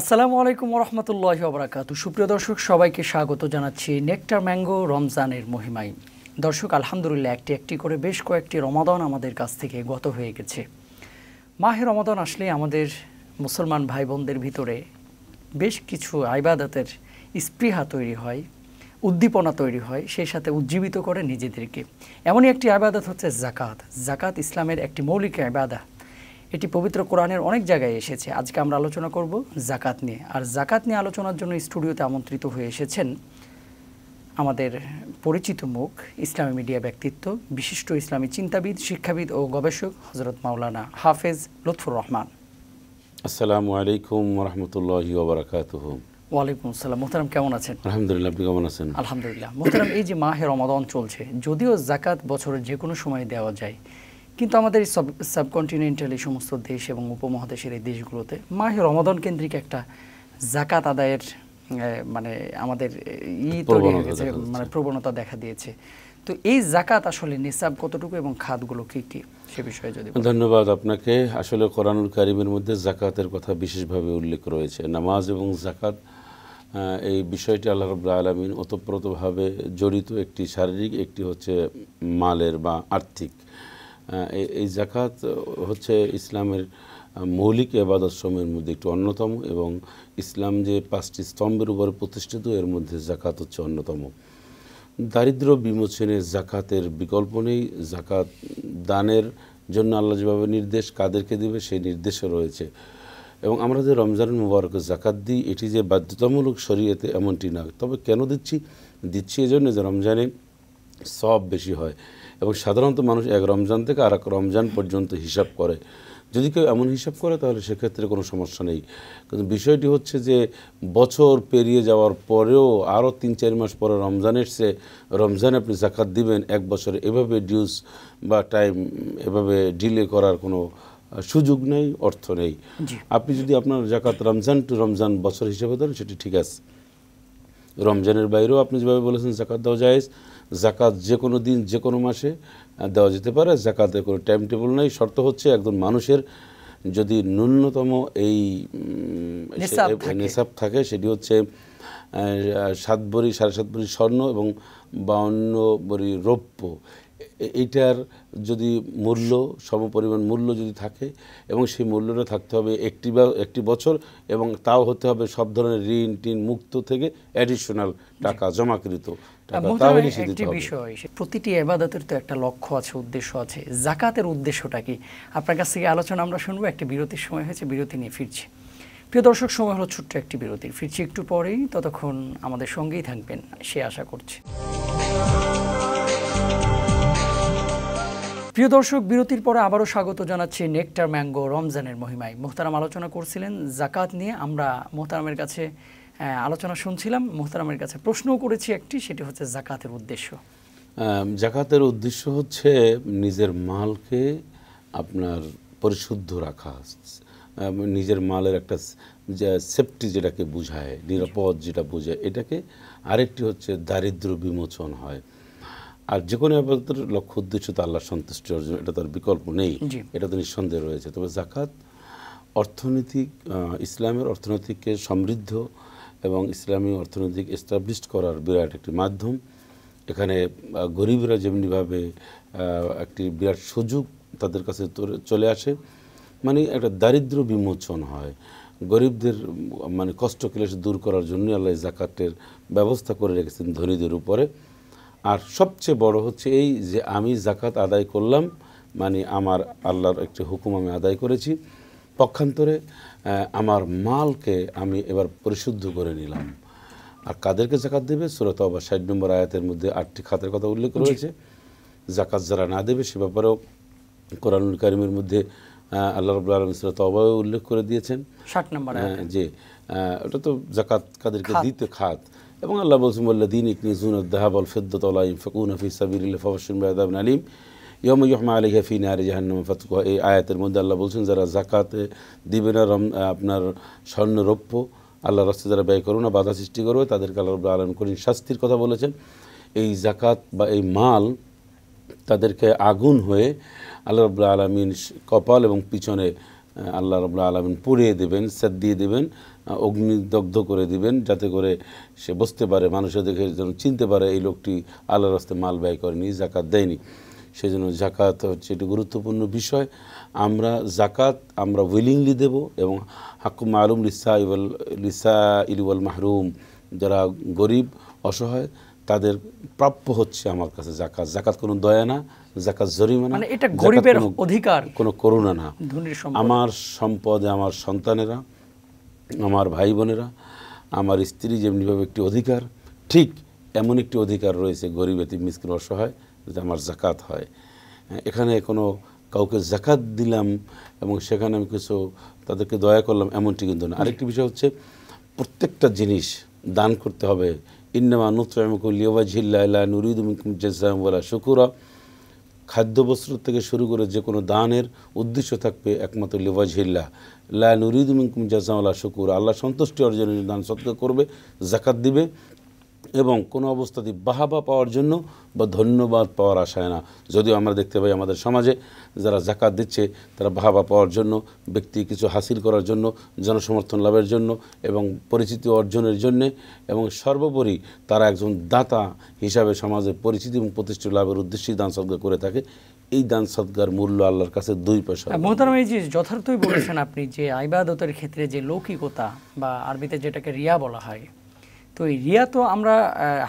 আসসালামু আলাইকুম রহমতুল্লাহ বরাকাত সুপ্রিয় দর্শক সবাইকে স্বাগত জানাচ্ছি নেকটার ম্যাঙ্গো রমজানের মহিমাই দর্শক আলহামদুলিল্লাহ একটি একটি করে বেশ কয়েকটি রমাদান আমাদের কাছ থেকে গত হয়ে গেছে মাহে রমাদান আসলে আমাদের মুসলমান ভাই বোনদের ভিতরে বেশ কিছু আইবাদাতের স্পৃহা তৈরি হয় উদ্দীপনা তৈরি হয় সেই সাথে উজ্জীবিত করে নিজেদেরকে এমনই একটি আবাদত হচ্ছে জাকাত জাকাত ইসলামের একটি মৌলিক আবাদা এটি পবিত্র কোরআনের অনেক জায়গায় এসেছে আজকে আমরা আলোচনা করব জাকাত নিয়ে আর জাকাত নিয়ে আলোচনার জন্য স্টুডিওতে আমন্ত্রিত হয়ে এসেছেন আমাদের পরিচিত মুখ ইসলামী মিডিয়া ব্যক্তিত্ব বিশিষ্ট ইসলামী চিন্তাবিদ শিক্ষাবিদ ও গবেষক হজরত মাওলানা হাফেজ লুৎফুর রহমান আসসালামু আলাইকুম রহমতুল্লাহ ওবরাকাতুহ ওয়ালাইকুম আসসালাম মোহতারাম কেমন আছেন আলহামদুলিল্লাহ আপনি কেমন আছেন আলহামদুলিল্লাহ মোহতারাম এই যে মাহে রমাদন চলছে যদিও জাকাত বছরের যে কোনো সময় দেওয়া যায় কিন্তু আমাদের সব সাবকন্টিনেন্টাল এই সমস্ত দেশ এবং উপমহাদেশের এই দেশগুলোতে মাহে রমাদন কেন্দ্রিক একটা জাকাত আদায়ের মানে আমাদের ই তৈরি হয়ে গেছে মানে প্রবণতা দেখা দিয়েছে তো এই জাকাত আসলে নিসাব কতটুকু এবং খাদগুলো কি কি সে বিষয়ে যদি ধন্যবাদ আপনাকে আসলে কোরআনুল কারিমের মধ্যে জাকাতের কথা বিশেষভাবে উল্লেখ রয়েছে নামাজ এবং জাকাত এই বিষয়টি আল্লাহ রবুল্লা আলমিন ওতপ্রোতভাবে জড়িত একটি শারীরিক একটি হচ্ছে মালের বা আর্থিক এই জাকাত হচ্ছে ইসলামের মৌলিক এবাদত সময়ের মধ্যে একটি অন্যতম এবং ইসলাম যে পাঁচটি স্তম্ভের উপরে প্রতিষ্ঠিত এর মধ্যে জাকাত হচ্ছে অন্যতম দারিদ্র বিমোচনে জাকাতের বিকল্প নেই জাকাত দানের জন্য আল্লাহ যেভাবে নির্দেশ কাদেরকে দেবে সেই নির্দেশও রয়েছে এবং আমরা যে রমজান মুবারক জাকাত দিই এটি যে বাধ্যতামূলক শরীয়তে এমনটি না তবে কেন দিচ্ছি দিচ্ছি এজন্য যে রমজানে সব বেশি হয় এবং সাধারণত মানুষ এক রমজান থেকে আর এক রমজান পর্যন্ত হিসাব করে যদি কেউ এমন হিসাব করে তাহলে সেক্ষেত্রে কোনো সমস্যা নেই কিন্তু বিষয়টি হচ্ছে যে বছর পেরিয়ে যাওয়ার পরেও আরও তিন চার মাস পরে রমজান এসছে রমজানে আপনি জাকাত দিবেন এক বছরে এভাবে ডিউস বা টাইম এভাবে ডিলে করার কোনো সুযোগ নেই অর্থ নেই আপনি যদি আপনার জাকাত রমজান টু রমজান বছর হিসেবে ধরেন সেটি ঠিক আছে রমজানের বাইরেও আপনি যেভাবে বলেছেন জাকাত দেওয়া যায় জাকাত যে কোনো দিন যে কোনো মাসে দেওয়া যেতে পারে জাকাতের কোনো টাইম টেবল নেই শর্ত হচ্ছে একজন মানুষের যদি ন্যূনতম এই নেশাব থাকে সেটি হচ্ছে সাত বরি সাড়ে সাত বরি স্বর্ণ এবং বাউন্ন বরি রৌপ্য এটার যদি মূল্য সমপরিমাণ মূল্য যদি থাকে এবং সেই মূল্যটা থাকতে হবে একটি একটি বছর এবং তাও হতে হবে সব ধরনের ঋণ টিন মুক্ত থেকে অ্যাডিশনাল টাকা জমাকৃত প্রতিটি এবাদতের তো একটা লক্ষ্য আছে উদ্দেশ্য আছে জাকাতের উদ্দেশ্যটা কি আপনার কাছ থেকে আলোচনা আমরা শুনবো একটি বিরতির সময় হয়েছে বিরতি নিয়ে ফিরছি প্রিয় দর্শক সময় হলো ছোট্ট একটি বিরতির ফিরছি একটু পরেই ততক্ষণ আমাদের সঙ্গেই থাকবেন সে আশা করছে প্রিয় দর্শক বিরতির পরে আবারও স্বাগত জানাচ্ছি নেকটার ম্যাঙ্গো রমজানের মহিমায় মোহতারাম আলোচনা করছিলেন জাকাত নিয়ে আমরা মোহতারামের কাছে আলোচনা শুনছিলাম মোহতারামের কাছে প্রশ্নও করেছি একটি সেটি হচ্ছে জাকাতের উদ্দেশ্য জাকাতের উদ্দেশ্য হচ্ছে নিজের মালকে আপনার পরিশুদ্ধ রাখা নিজের মালের একটা সেফটি যেটাকে বুঝায় নিরাপদ যেটা বোঝায় এটাকে আরেকটি হচ্ছে দারিদ্র বিমোচন হয় আর যে কোনো আবাদতের লক্ষ্য উদ্দেশ্য তো আল্লাহ সন্তুষ্টি অর্জন এটা তার বিকল্প নেই এটা তো নিঃসন্দেহ রয়েছে তবে জাকাত অর্থনৈতিক ইসলামের অর্থনীতিকে সমৃদ্ধ এবং ইসলামী অর্থনৈতিক এস্টাবলিশ করার বিরাট একটি মাধ্যম এখানে গরিবরা যেমনিভাবে একটি বিরাট সুযোগ তাদের কাছে চলে আসে মানে একটা দারিদ্র বিমোচন হয় গরিবদের মানে কষ্ট ক্লেশ দূর করার জন্য আল্লাহ জাকাতের ব্যবস্থা করে রেখেছেন ধনীদের উপরে আর সবচেয়ে বড় হচ্ছে এই যে আমি জাকাত আদায় করলাম মানে আমার আল্লাহর একটি হুকুম আমি আদায় করেছি পক্ষান্তরে আমার মালকে আমি এবার পরিশুদ্ধ করে নিলাম আর কাদেরকে জাকাত দেবে সুরত আবার ষাট নম্বর আয়াতের মধ্যে আটটি খাতের কথা উল্লেখ রয়েছে জাকাত যারা না দেবে সে ব্যাপারেও কোরআনুল কারিমের মধ্যে আল্লাহ রবুল্লা আলম সুরত অবায় উল্লেখ করে দিয়েছেন ষাট নম্বর যে হ্যাঁ, ওটা তো জাকাত কাদেরকে দিতে খাত এবং আল্লাহ বলছেন আল্লাদিন ইকনিজুন আল ফিদ্দত আল্লাহ ফকুন হাফিজ সাবির ফসিন বাদাব আলিম ইয়ম ইহমা আলী হাফি নারে জাহান্ন ফাতকুয়া এই আয়াতের মধ্যে আল্লাহ বলছেন যারা জাকাতে দিবে না রম আপনার স্বর্ণ রৌপ্য আল্লাহ রাস্তা যারা ব্যয় করো না বাধা সৃষ্টি করবে তাদেরকে আল্লাহ আলম করিম শাস্তির কথা বলেছেন এই জাকাত বা এই মাল তাদেরকে আগুন হয়ে আল্লাহ রবুল্লা আলমিন কপাল এবং পিছনে আল্লাহ রবুল্লা আলমিন পুড়িয়ে দেবেন সেদ দিয়ে দেবেন অগ্নিদগ্ধ করে দিবেন যাতে করে সে বসতে পারে মানুষে দেখে যেন চিনতে পারে এই লোকটি আল্লাহ রাস্তায় মাল ব্যয় করেনি জাকাত দেয়নি সেই জন্য জাকাত হচ্ছে একটি গুরুত্বপূর্ণ বিষয় আমরা জাকাত আমরা উইলিংলি দেব এবং হাকুম আলম লিসা ইউল লিসা ইলুয়াল মাহরুম যারা গরিব অসহায় তাদের প্রাপ্য হচ্ছে আমার কাছে জাকাত জাকাত কোনো দয়া না জাকাত জরিমানা মানে এটা গরিবের অধিকার কোনো করুণা না আমার সম্পদে আমার সন্তানেরা আমার ভাই বোনেরা আমার স্ত্রী যেমনিভাবে একটি অধিকার ঠিক এমন একটি অধিকার রয়েছে গরিব এতে মিসকিন অসহায় যাতে আমার জাকাত হয় এখানে কোনো কাউকে জাকাত দিলাম এবং সেখানে আমি কিছু তাদেরকে দয়া করলাম এমনটি কিন্তু না আরেকটি বিষয় হচ্ছে প্রত্যেকটা জিনিস দান করতে হবে ইন্নামা নুতরামকুল ইয়বাজিল্লা নুরিদুমিকুম জেজাম বলা শুকুরা খাদ্য বস্ত্র থেকে শুরু করে যে কোনো দানের উদ্দেশ্য থাকবে একমাত্র লেবাজহিল্লা লা নুরিদ মিনকুম জাজাউল্লা শুকুর আল্লাহ সন্তুষ্টি অর্জনের দান সত্য করবে জাকাত দিবে এবং কোনো অবস্থাতে বাহাবা পাওয়ার জন্য বা ধন্যবাদ পাওয়ার আশায় না যদিও আমরা দেখতে পাই আমাদের সমাজে যারা জাকাত দিচ্ছে তারা বাহাবা পাওয়ার জন্য ব্যক্তি কিছু হাসিল করার জন্য জনসমর্থন লাভের জন্য এবং পরিচিতি অর্জনের জন্যে এবং সর্বোপরি তারা একজন দাতা হিসাবে সমাজে পরিচিতি এবং প্রতিষ্ঠিত লাভের উদ্দেশ্যেই দান সদ্গা করে থাকে এই দান সদ্গার মূল্য আল্লাহর কাছে দুই পয়সা হ্যাঁ, মোহতারাম এই যে যথার্থই বলেছেন আপনি যে আইবাদতের ক্ষেত্রে যে লৌকিকতা বা আরবিতে যেটাকে রিয়া বলা হয় তো এই রিয়া তো আমরা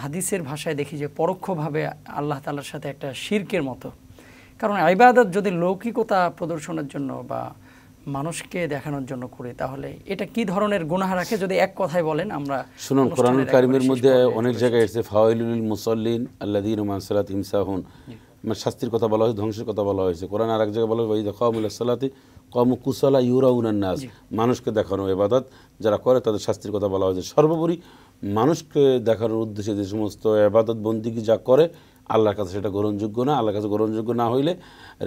হাদিসের ভাষায় দেখি যে পরোক্ষভাবে আল্লাহ তালার সাথে একটা শির্কের মতো কারণ আইবাদত যদি লৌকিকতা প্রদর্শনের জন্য বা মানুষকে দেখানোর জন্য করে তাহলে এটা কি ধরনের গুণাহ রাখে যদি এক কথায় বলেন আমরা শুনুন কোরআন কারিমের মধ্যে অনেক জায়গায় এসেছে ফাওয়াইলুল মুসল্লিন দিন মানসালাত ইমসাহুন মানে শাস্তির কথা বলা হয়েছে ধ্বংসের কথা বলা হয়েছে কোরআন আর এক জায়গায় বলা হয়েছে কম কমুল্লাহসাল্লাতে কমুকুসালা ইউরাউনান্নাস মানুষকে দেখানো এবাদত যারা করে তাদের শাস্তির কথা বলা হয়েছে সর্বোপরি মানুষকে দেখার উদ্দেশ্যে যে সমস্ত আবাদত বন্দিকে যা করে আল্লাহর কাছে সেটা গ্রহণযোগ্য না আল্লাহর কাছে গ্রহণযোগ্য না হইলে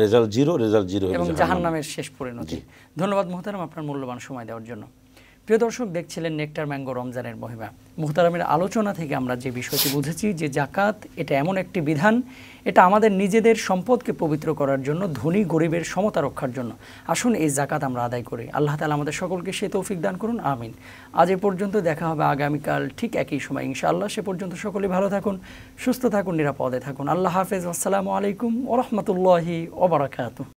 রেজাল্ট জিরো রেজাল্ট জিরো এবং নামের শেষ পরিণতি ধন্যবাদ মহতারাম আপনার মূল্যবান সময় দেওয়ার জন্য প্রিয় দর্শক দেখছিলেন নেকটার ম্যাঙ্গো রমজানের মহিমা মুহতারামের আলোচনা থেকে আমরা যে বিষয়টি বুঝেছি যে জাকাত এটা এমন একটি বিধান এটা আমাদের নিজেদের সম্পদকে পবিত্র করার জন্য ধনী গরিবের সমতা রক্ষার জন্য আসুন এই জাকাত আমরা আদায় করি আল্লাহ তালা আমাদের সকলকে সে তৌফিক দান করুন আমিন আজ এ পর্যন্ত দেখা হবে আগামীকাল ঠিক একই সময় ইনশাআল্লাহ সে পর্যন্ত সকলেই ভালো থাকুন সুস্থ থাকুন নিরাপদে থাকুন আল্লাহ হাফেজ আসসালামু আলাইকুম ওরহমতুল্লাহি ওবরাকাত